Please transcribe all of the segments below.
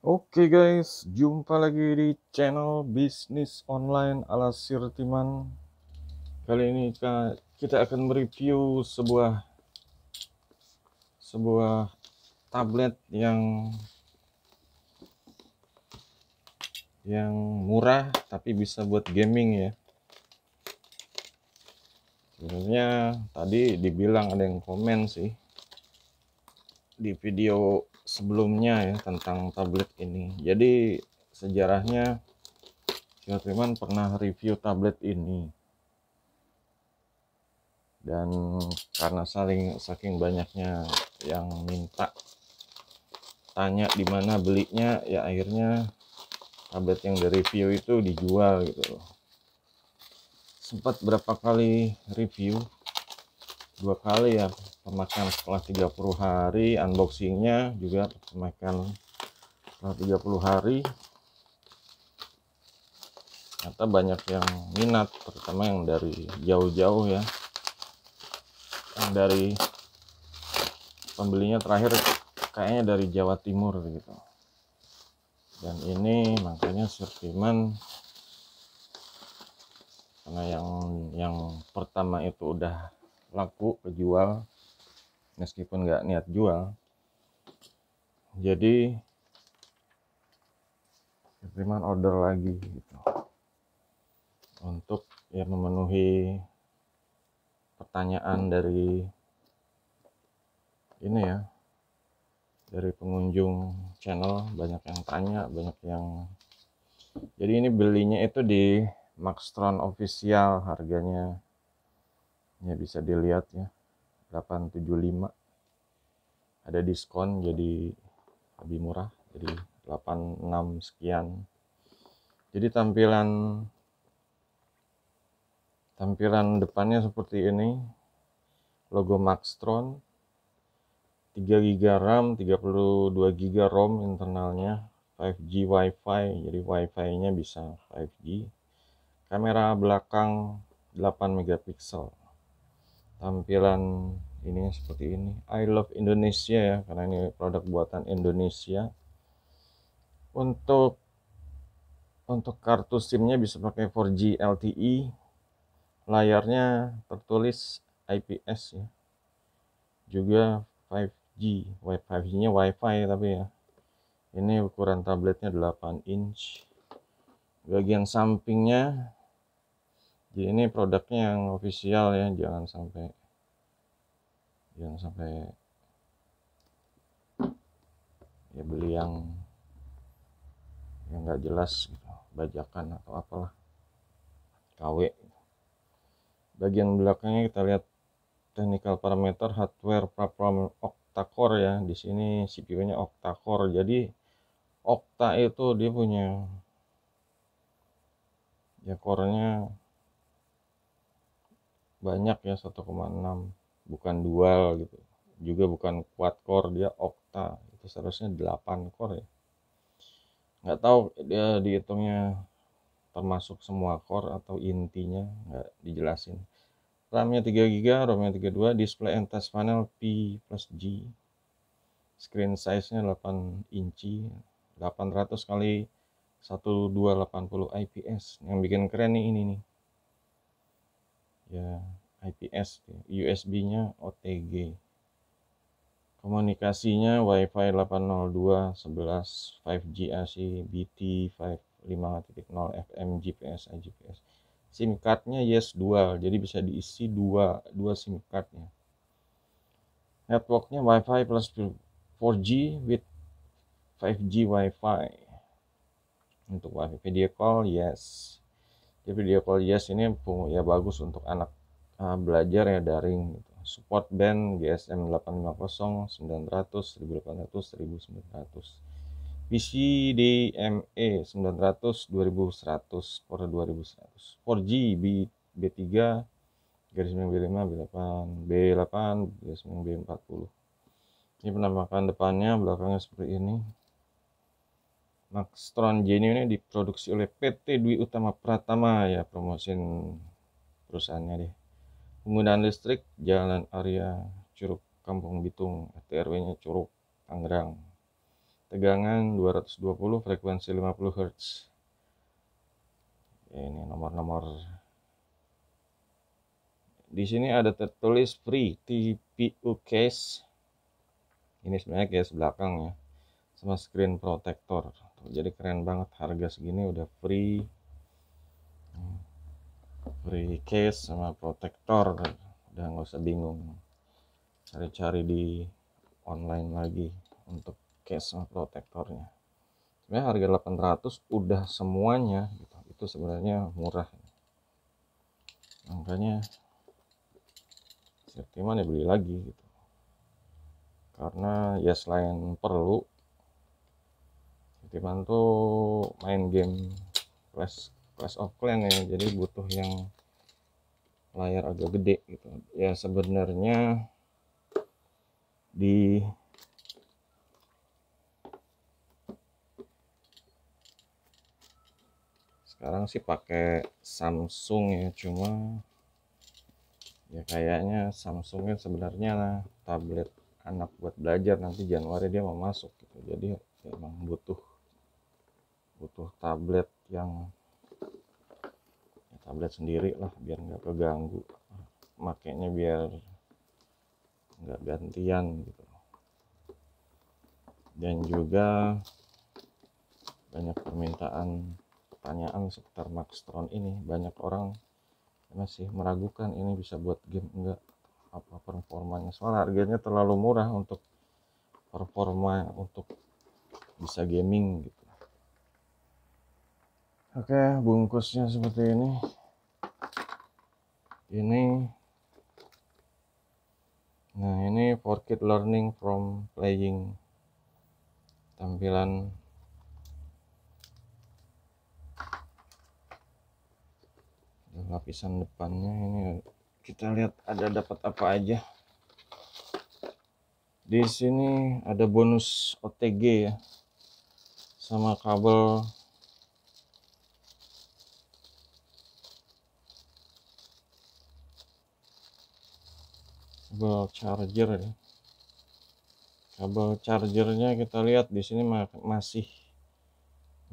Oke guys, jumpa lagi di channel bisnis online ala Sirtiman. Kali ini kita akan mereview sebuah sebuah tablet yang yang murah tapi bisa buat gaming ya. Sebenarnya tadi dibilang ada yang komen sih di video sebelumnya ya tentang tablet ini. Jadi sejarahnya Yotriman pernah review tablet ini. Dan karena saling saking banyaknya yang minta tanya di mana belinya ya akhirnya tablet yang direview itu dijual gitu Sempat berapa kali review dua kali ya pemakaian setelah 30 hari unboxingnya juga pemakaian setelah 30 hari ternyata banyak yang minat terutama yang dari jauh-jauh ya yang dari pembelinya terakhir kayaknya dari Jawa Timur gitu dan ini makanya Surtiman karena yang yang pertama itu udah laku kejual meskipun nggak niat jual jadi kiriman order lagi gitu untuk ya memenuhi pertanyaan dari ini ya dari pengunjung channel banyak yang tanya banyak yang jadi ini belinya itu di Maxtron official harganya ya bisa dilihat ya 875 ada diskon jadi lebih murah jadi 86 sekian jadi tampilan tampilan depannya seperti ini logo Maxtron 3 GB RAM 32 GB ROM internalnya 5G WiFi jadi WiFi-nya bisa 5G kamera belakang 8 megapiksel tampilan ini seperti ini I love Indonesia ya karena ini produk buatan Indonesia untuk untuk kartu SIM-nya bisa pakai 4G LTE layarnya tertulis IPS ya juga 5G wi fi nya wifi tapi ya ini ukuran tabletnya 8 inch bagian sampingnya jadi ini produknya yang official ya jangan sampai jangan sampai ya beli yang yang nggak jelas gitu bajakan atau apalah KW bagian belakangnya kita lihat technical parameter hardware platform octa-core ya di sini CPU nya octa-core jadi octa itu dia punya ya core-nya banyak ya 1,6 bukan dual gitu juga bukan quad core dia okta itu seharusnya 8 core ya nggak tahu dia dihitungnya termasuk semua core atau intinya nggak dijelasin RAM-nya 3 GB, ROM-nya 32, display and touch panel P plus G. Screen size-nya 8 inci, 800 kali 1280 IPS. Yang bikin keren nih ini nih ya IPS USB-nya OTG komunikasinya WiFi 802.11 5G AC BT 55.0 FM GPS IGPS SIM card-nya yes dual jadi bisa diisi dua dua SIM cardnya networknya WiFi plus 4G with 5G WiFi untuk WiFi video call yes jadi video call Yes ini ya bagus untuk anak uh, belajar ya daring gitu. Support band GSM 850, 900, 1800, 1900. DMA 900, 2100, per 2100. 4G B, B3 garis miring B5, B8, B8, garis miring B40. Ini penampakan depannya, belakangnya seperti ini. Maxtron Genio ini diproduksi oleh PT Dwi Utama Pratama ya promosin perusahaannya deh penggunaan listrik jalan Arya Curug Kampung Bitung TRW nya Curug Tangerang tegangan 220 frekuensi 50 Hz ya, ini nomor-nomor di sini ada tertulis free TPU case ini sebenarnya case belakang ya sama screen protector Gitu. jadi keren banget harga segini udah free hmm. free case sama protektor udah nggak usah bingung cari-cari di online lagi untuk case sama protektornya sebenarnya harga 800 udah semuanya gitu itu sebenarnya murah makanya Septiman ya beli lagi gitu karena ya selain perlu Kutipan tuh main game Clash Clash of Clan ya jadi butuh yang layar agak gede gitu ya sebenarnya di sekarang sih pakai Samsung ya cuma ya kayaknya Samsung yang sebenarnya lah, tablet anak buat belajar nanti Januari dia mau masuk gitu jadi ya, emang butuh butuh tablet yang ya, tablet sendiri lah biar nggak keganggu makanya biar nggak gantian gitu dan juga banyak permintaan pertanyaan seputar Maxtron ini banyak orang masih meragukan ini bisa buat game enggak apa performanya soal harganya terlalu murah untuk performa untuk bisa gaming gitu Oke, bungkusnya seperti ini. Ini Nah, ini for kid learning from playing. Tampilan lapisan depannya ini kita lihat ada dapat apa aja. Di sini ada bonus OTG ya. Sama kabel kabel charger ya kabel chargernya kita lihat di sini masih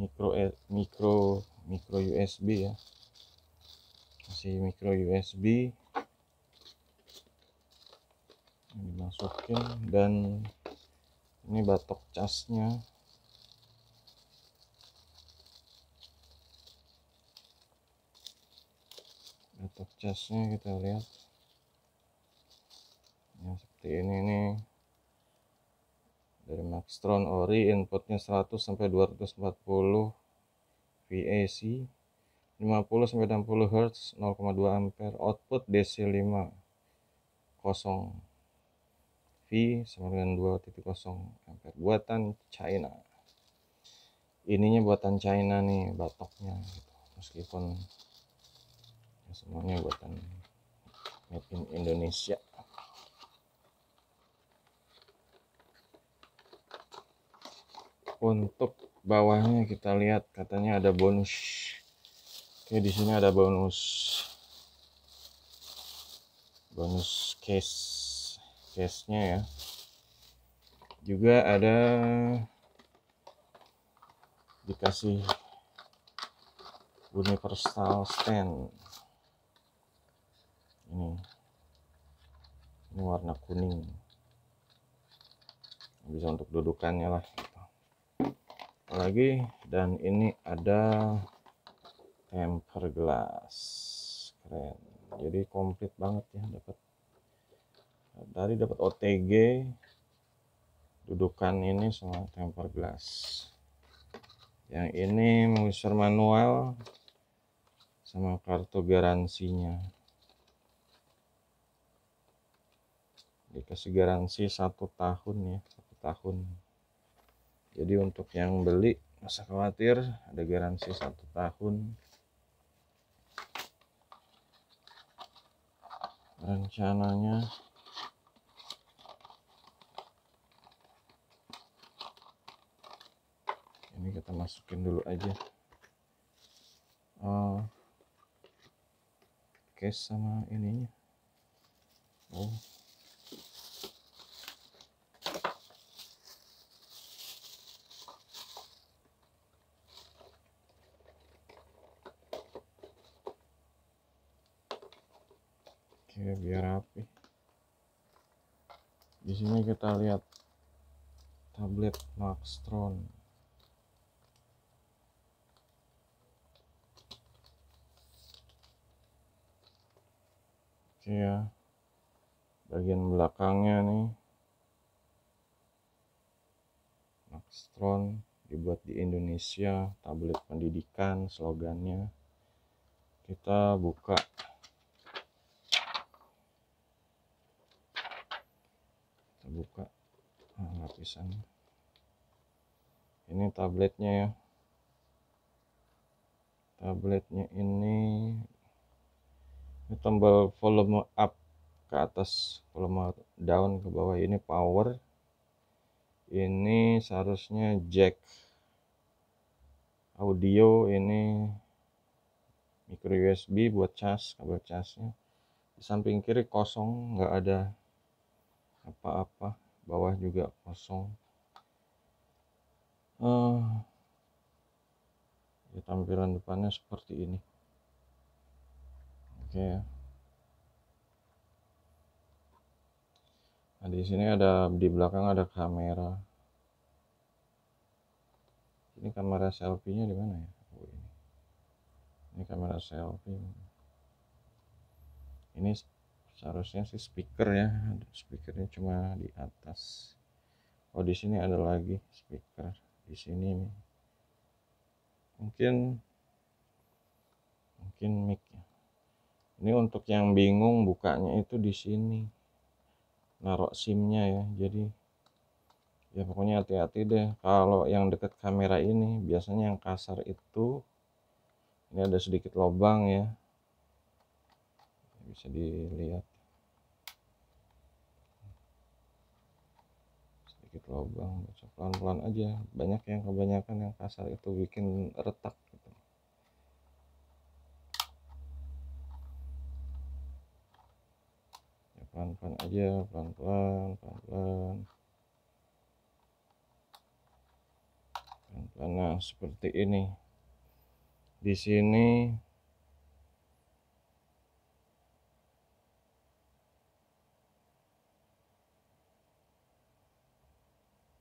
micro e, micro micro USB ya masih micro USB ini dimasukin dan ini batok casnya batok casnya kita lihat seperti ini nih dari Maxtron ori inputnya 100 sampai 240 VAC 50 sampai 60 Hz 0,2 ampere output DC 5 kosong V sama dengan 2.0 ampere buatan China ininya buatan China nih batoknya gitu. meskipun ya semuanya buatan made in Indonesia untuk bawahnya kita lihat katanya ada bonus oke di sini ada bonus bonus case case nya ya juga ada dikasih universal stand ini ini warna kuning bisa untuk dudukannya lah lagi dan ini ada tempered glass keren jadi komplit banget ya dapat dari dapat OTG dudukan ini sama tempered glass yang ini mengusir manual sama kartu garansinya dikasih garansi satu tahun ya satu tahun jadi untuk yang beli masa khawatir ada garansi satu tahun rencananya ini kita masukin dulu aja oh, case sama ininya oh ya biar rapi di sini kita lihat tablet Maxtron oke ya bagian belakangnya nih Maxtron dibuat di Indonesia tablet pendidikan slogannya kita buka buka nah, lapisan ini tabletnya ya tabletnya ini ini tombol volume up ke atas volume down ke bawah ini power ini seharusnya jack audio ini micro USB buat charge kabel charge nya di samping kiri kosong nggak ada apa-apa bawah juga kosong uh, ya tampilan depannya seperti ini oke okay. Ya. nah di sini ada di belakang ada kamera ini kamera selfie nya di mana ya oh, ini kamera selfie ini seharusnya sih speaker ya speakernya cuma di atas oh di sini ada lagi speaker di sini mungkin mungkin mic ya. ini untuk yang bingung bukanya itu di sini narok simnya ya jadi ya pokoknya hati-hati deh kalau yang dekat kamera ini biasanya yang kasar itu ini ada sedikit lobang ya bisa dilihat sedikit lubang pelan-pelan aja banyak yang kebanyakan yang kasar itu bikin retak gitu. ya, pelan-pelan aja pelan-pelan pelan-pelan nah seperti ini di sini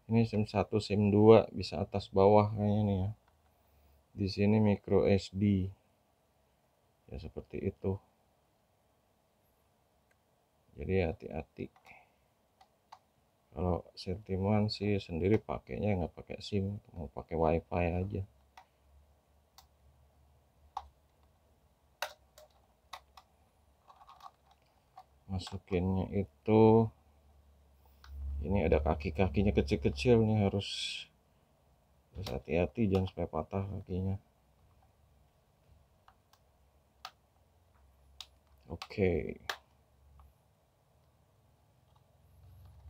ini SIM 1 SIM 2 bisa atas bawah kayaknya nih ya di sini micro SD ya seperti itu jadi hati-hati kalau sentimen sih sendiri pakainya nggak pakai SIM mau pakai WiFi aja masukinnya itu ini ada kaki-kakinya kecil-kecil nih harus harus hati-hati jangan sampai patah kakinya oke okay.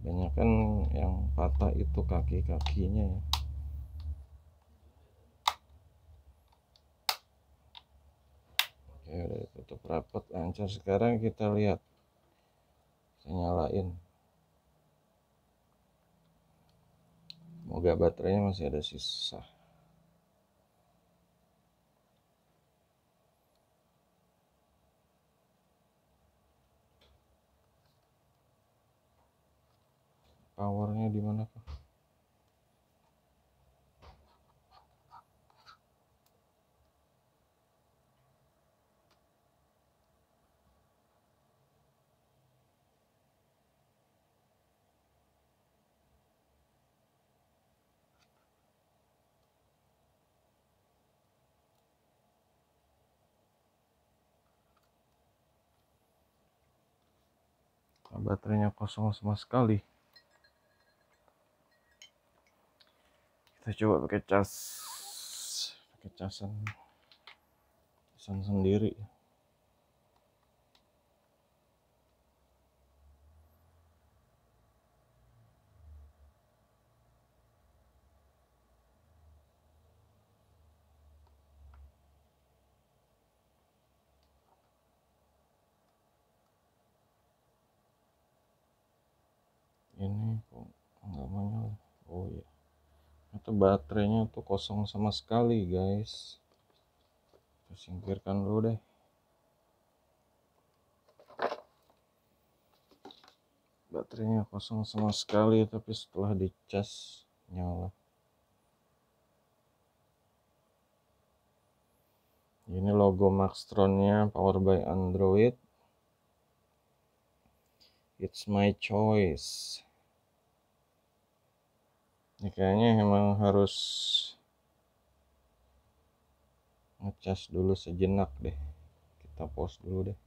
banyak kan yang patah itu kaki-kakinya ya oke udah tutup rapat lancar sekarang kita lihat saya nyalain Semoga baterainya masih ada sisa. Powernya di mana kah? baterainya kosong sama sekali kita coba pakai cas pakai casan casan sendiri itu baterainya tuh kosong sama sekali guys singkirkan dulu deh baterainya kosong sama sekali tapi setelah dicas nyala ini logo Maxtronnya power by Android it's my choice ini ya, kayaknya emang harus ngecas dulu sejenak deh kita pause dulu deh